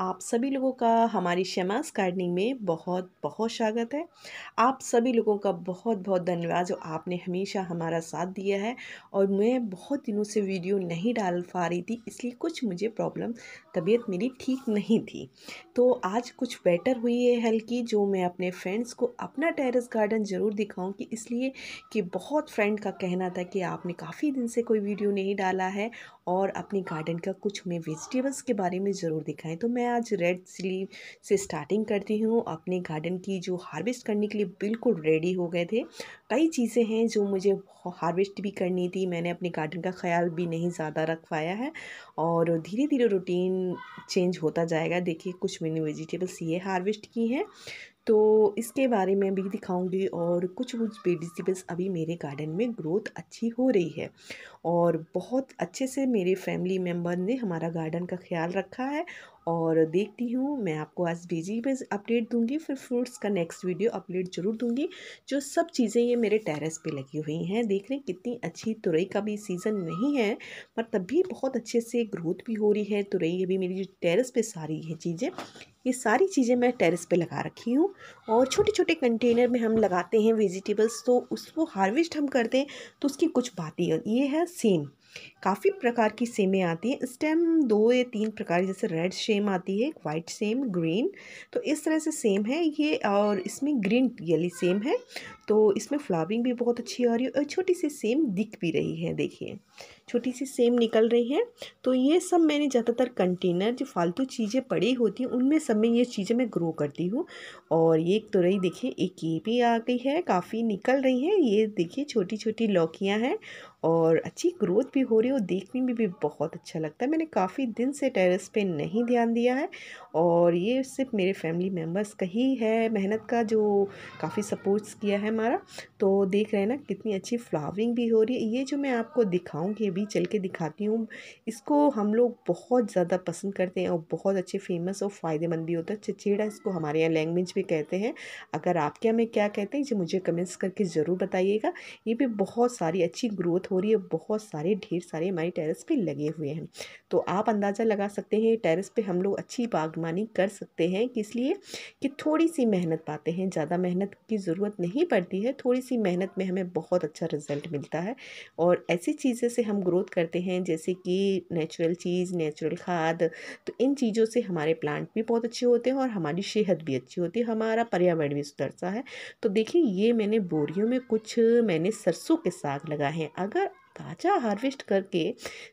आप सभी लोगों का हमारी शमास गार्डनिंग में बहुत बहुत स्वागत है आप सभी लोगों का बहुत बहुत धन्यवाद जो आपने हमेशा हमारा साथ दिया है और मैं बहुत दिनों से वीडियो नहीं डाल पा रही थी इसलिए कुछ मुझे प्रॉब्लम तबीयत मेरी ठीक नहीं थी तो आज कुछ बेटर हुई है हल्की जो मैं अपने फ्रेंड्स को अपना टेरिस गार्डन ज़रूर दिखाऊँगी इसलिए कि बहुत फ्रेंड का कहना था कि आपने काफ़ी दिन से कोई वीडियो नहीं डाला है और अपने गार्डन का कुछ हमें वेजिटेबल्स के बारे में ज़रूर दिखाएँ तो मैं मैं आज रेड स्लीव से स्टार्टिंग करती हूँ अपने गार्डन की जो हार्वेस्ट करने के लिए बिल्कुल रेडी हो गए थे कई चीज़ें हैं जो मुझे हार्वेस्ट भी करनी थी मैंने अपने गार्डन का ख्याल भी नहीं ज़्यादा रख पाया है और धीरे धीरे रूटीन चेंज होता जाएगा देखिए कुछ मैंने वेजिटेबल्स ये हार्वेस्ट की हैं तो इसके बारे में भी दिखाऊंगी और कुछ कुछ वेजिटेबल्स अभी मेरे गार्डन में ग्रोथ अच्छी हो रही है और बहुत अच्छे से मेरे फैमिली मेम्बर ने हमारा गार्डन का ख्याल रखा है और देखती हूँ मैं आपको आज बीजी पे अपडेट दूंगी फिर फ्रूट्स का नेक्स्ट वीडियो अपडेट जरूर दूंगी जो सब चीज़ें ये मेरे टेरेस पे लगी हुई हैं देख रहे हैं कितनी अच्छी तुरई का भी सीज़न नहीं है पर तब भी बहुत अच्छे से ग्रोथ भी हो रही है तुरई अभी मेरी जो टेरेस पे सारी ये चीज़ें ये सारी चीज़ें मैं टेरेस पे लगा रखी हूँ और छोटे छोटे कंटेनर में हम लगाते हैं वेजिटेबल्स तो उसको हार्वेस्ट हम करते हैं तो उसकी कुछ बात ही ये है सेम काफ़ी प्रकार की सेमें आती हैं स्टेम दो या तीन प्रकार जैसे रेड सेम आती है वाइट सेम ग्रीन तो इस तरह से सेम है ये और इसमें ग्रीन येली सेम है तो इसमें फ्लावरिंग भी बहुत अच्छी आ रही है और छोटी सी सेम दिख भी रही है देखिए छोटी सी सेम निकल रही है तो ये सब मैंने ज़्यादातर कंटेनर जो फालतू चीज़ें पड़ी होती हैं उनमें सब में ये चीज़ें मैं ग्रो करती हूँ और ये एक तो रही देखिए एक ये भी आ गई है काफ़ी निकल रही है ये देखिए छोटी छोटी लौकियाँ हैं और अच्छी ग्रोथ भी हो रही है और देखने में भी बहुत अच्छा लगता है मैंने काफ़ी दिन से टेरेस पे नहीं ध्यान दिया है और ये सिर्फ मेरे फैमिली मेम्बर्स का ही है मेहनत का जो काफ़ी सपोर्ट्स किया है हमारा तो देख रहे हैं ना कितनी अच्छी फ्लावरिंग भी हो रही है ये जो मैं आपको दिखाऊँगी अभी चल के दिखाती हूँ इसको हम लोग बहुत ज़्यादा पसंद करते हैं और बहुत अच्छे फेमस और फ़ायदेमंद भी होता है चचेड़ा इसको हमारे यहाँ लैंग्वेज भी कहते हैं अगर आपके यहाँ में क्या कहते हैं ये मुझे कमेंट्स करके ज़रूर बताइएगा ये भी बहुत सारी अच्छी ग्रोथ हो रही है बहुत सारे ढेर सारे हमारे टेरेस पे लगे हुए हैं तो आप अंदाज़ा लगा सकते हैं टेरेस पे हम लोग अच्छी बागवानी कर सकते हैं इसलिए कि थोड़ी सी मेहनत पाते हैं ज़्यादा मेहनत की ज़रूरत नहीं पड़ती है थोड़ी सी मेहनत में हमें बहुत अच्छा रिजल्ट मिलता है और ऐसी चीज़ें से हम ग्रोथ करते हैं जैसे कि नेचुरल चीज़ नेचुरल खाद तो इन चीज़ों से हमारे प्लांट भी बहुत अच्छे होते हैं और हमारी सेहत भी अच्छी होती है हमारा पर्यावरण भी सुधरता है तो देखिए ये मैंने बोरियों में कुछ मैंने सरसों के साग लगाए हैं अगर ताज़ा हार्वेस्ट करके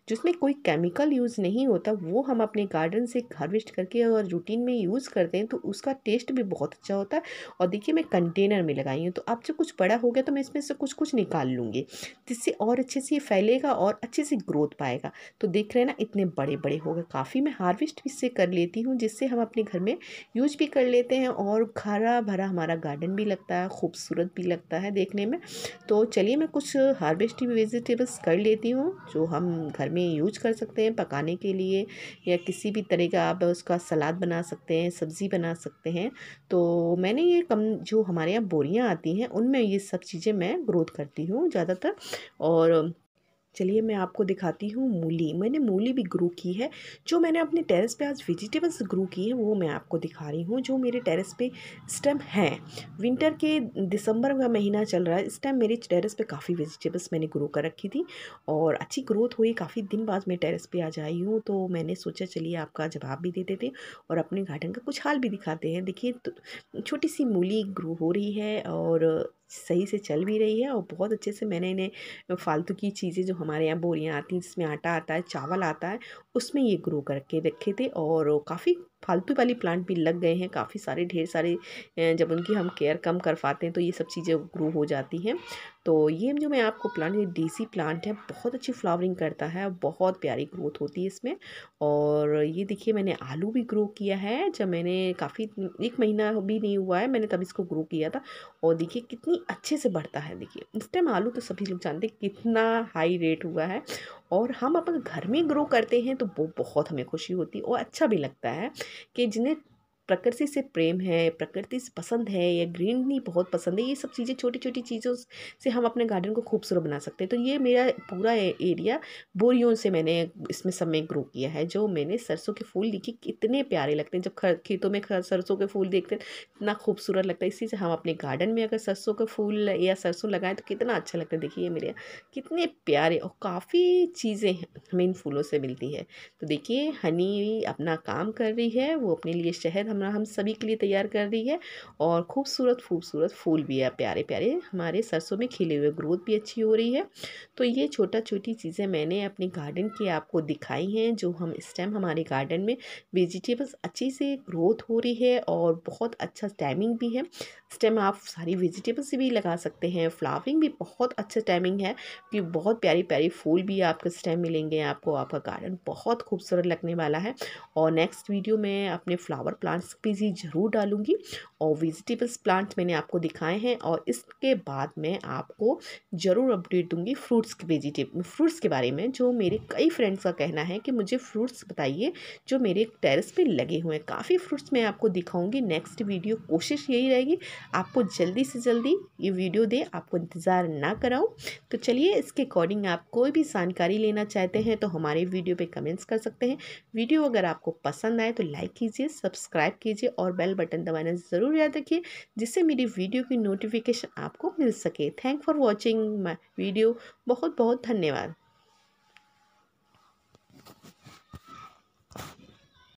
जिसमें कोई केमिकल यूज़ नहीं होता वो हम अपने गार्डन से हार्वेस्ट करके और रूटीन में यूज़ करते हैं तो उसका टेस्ट भी बहुत अच्छा होता है और देखिए मैं कंटेनर में लगाई हूँ तो अब जब कुछ बड़ा हो गया तो मैं इसमें से कुछ कुछ निकाल लूँगी जिससे और अच्छे से ये फैलेगा और अच्छे से ग्रोथ पाएगा तो देख रहे हैं ना इतने बड़े बड़े हो गए काफ़ी मैं हार्वेस्ट इससे कर लेती हूँ जिससे हम अपने घर में यूज भी कर लेते हैं और हरा भरा हमारा गार्डन भी लगता है खूबसूरत भी लगता है देखने में तो चलिए मैं कुछ हार्वेस्टिंग वेजिटेबल्स मिक्स कर लेती हूँ जो हम घर में यूज कर सकते हैं पकाने के लिए या किसी भी तरह का आप उसका सलाद बना सकते हैं सब्ज़ी बना सकते हैं तो मैंने ये कम जो हमारे यहाँ बोरियाँ आती हैं उनमें ये सब चीज़ें मैं ग्रोथ करती हूँ ज़्यादातर और चलिए मैं आपको दिखाती हूँ मूली मैंने मूली भी ग्रो की है जो मैंने अपने टेरेस पे आज वेजिटेबल्स ग्रो की है वो मैं आपको दिखा रही हूँ जो मेरे टेरेस पे इस टाइम हैं विंटर के दिसंबर का महीना चल रहा है इस टाइम मेरे टेरेस पे काफ़ी वेजिटेबल्स मैंने ग्रो कर रखी थी और अच्छी ग्रोथ हुई काफ़ी दिन बाद मैं टेरेस पर आज आई हूँ तो मैंने सोचा चलिए आपका जवाब भी दे देते थे और अपने गार्डन का कुछ हाल भी दिखाते हैं देखिए तो छोटी सी मूली ग्रो हो रही है और सही से चल भी रही है और बहुत अच्छे से मैंने इन्हें फालतू की चीज़ें जो हमारे यहाँ बोरियाँ आती हैं जिसमें आटा आता है चावल आता है उसमें ये ग्रो करके रखे थे और काफ़ी फालतू वाली प्लांट भी लग गए हैं काफ़ी सारे ढेर सारे जब उनकी हम केयर कम कर पाते हैं तो ये सब चीज़ें ग्रो हो जाती हैं तो ये जो मैं आपको प्लांट ये डेसी प्लांट है बहुत अच्छी फ्लावरिंग करता है बहुत प्यारी ग्रोथ होती है इसमें और ये देखिए मैंने आलू भी ग्रो किया है जब मैंने काफ़ी एक महीना भी नहीं हुआ है मैंने तब इसको ग्रो किया था और देखिए कितनी अच्छे से बढ़ता है देखिए इस टाइम आलू तो सभी लोग जानते हैं कितना हाई रेट हुआ है और हम अपन घर में ग्रो करते हैं तो वो बहुत हमें खुशी होती है और अच्छा भी लगता है कि जिन्हें प्रकृति से प्रेम है प्रकृति से पसंद है या ग्रीनरी बहुत पसंद है ये सब चीज़ें छोटी छोटी चीज़ों से हम अपने गार्डन को खूबसूरत बना सकते हैं तो ये मेरा पूरा एरिया बोरियों से मैंने इसमें सब में ग्रो किया है जो मैंने सरसों के फूल देखे कितने प्यारे लगते हैं जब खेतों में सरसों के फूल देखते हैं इतना खूबसूरत लगता है इसी से हम अपने गार्डन में अगर सरसों के फूल या सरसों लगाएं तो कितना अच्छा लगता है देखिए मेरे कितने प्यारे और काफ़ी चीज़ें हमें इन फूलों से मिलती है तो देखिए हनी अपना काम कर रही है वो अपने लिए शहद हम हम सभी के लिए तैयार कर रही है और खूबसूरत खूबसूरत फूल भी है प्यारे प्यारे हमारे सरसों में खिले हुए ग्रोथ भी अच्छी हो रही है तो ये छोटा छोटी चीज़ें मैंने अपने गार्डन की आपको दिखाई हैं जो हम इस टाइम हमारे गार्डन में वेजिटेबल्स अच्छी से ग्रोथ हो रही है और बहुत अच्छा टाइमिंग भी है इस टाइम आप सारी वेजिटेबल्स भी लगा सकते हैं फ्लावरिंग भी बहुत अच्छा टाइमिंग है कि बहुत प्यारी प्यारी फूल भी आपको इस टाइम मिलेंगे आपको आपका गार्डन बहुत खूबसूरत लगने वाला है और नेक्स्ट वीडियो में अपने फ्लावर प्लांट रेसिपीज़ ज़रूर डालूंगी और वेजिटेबल्स प्लांट मैंने आपको दिखाए हैं और इसके बाद मैं आपको ज़रूर अपडेट दूँगी फ्रूट्स के वेजिटेब फ्रूट्स के बारे में जो मेरे कई फ्रेंड्स का कहना है कि मुझे फ्रूट्स बताइए जो मेरे टेरिस पे लगे हुए हैं काफ़ी फ्रूट्स मैं आपको दिखाऊंगी नेक्स्ट वीडियो कोशिश यही रहेगी आपको जल्दी से जल्दी ये वीडियो दे आपको इंतज़ार ना कराऊँ तो चलिए इसके अकॉर्डिंग आप कोई भी जानकारी लेना चाहते हैं तो हमारे वीडियो पर कमेंट्स कर सकते हैं वीडियो अगर आपको पसंद आए तो लाइक कीजिए सब्सक्राइब सब्सक्राइब कीजिए और बेल बटन दबाना ज़रूर याद रखिए जिससे मेरी वीडियो की नोटिफिकेशन आपको मिल सके thank for watching my video बहुत बहुत धन्यवाद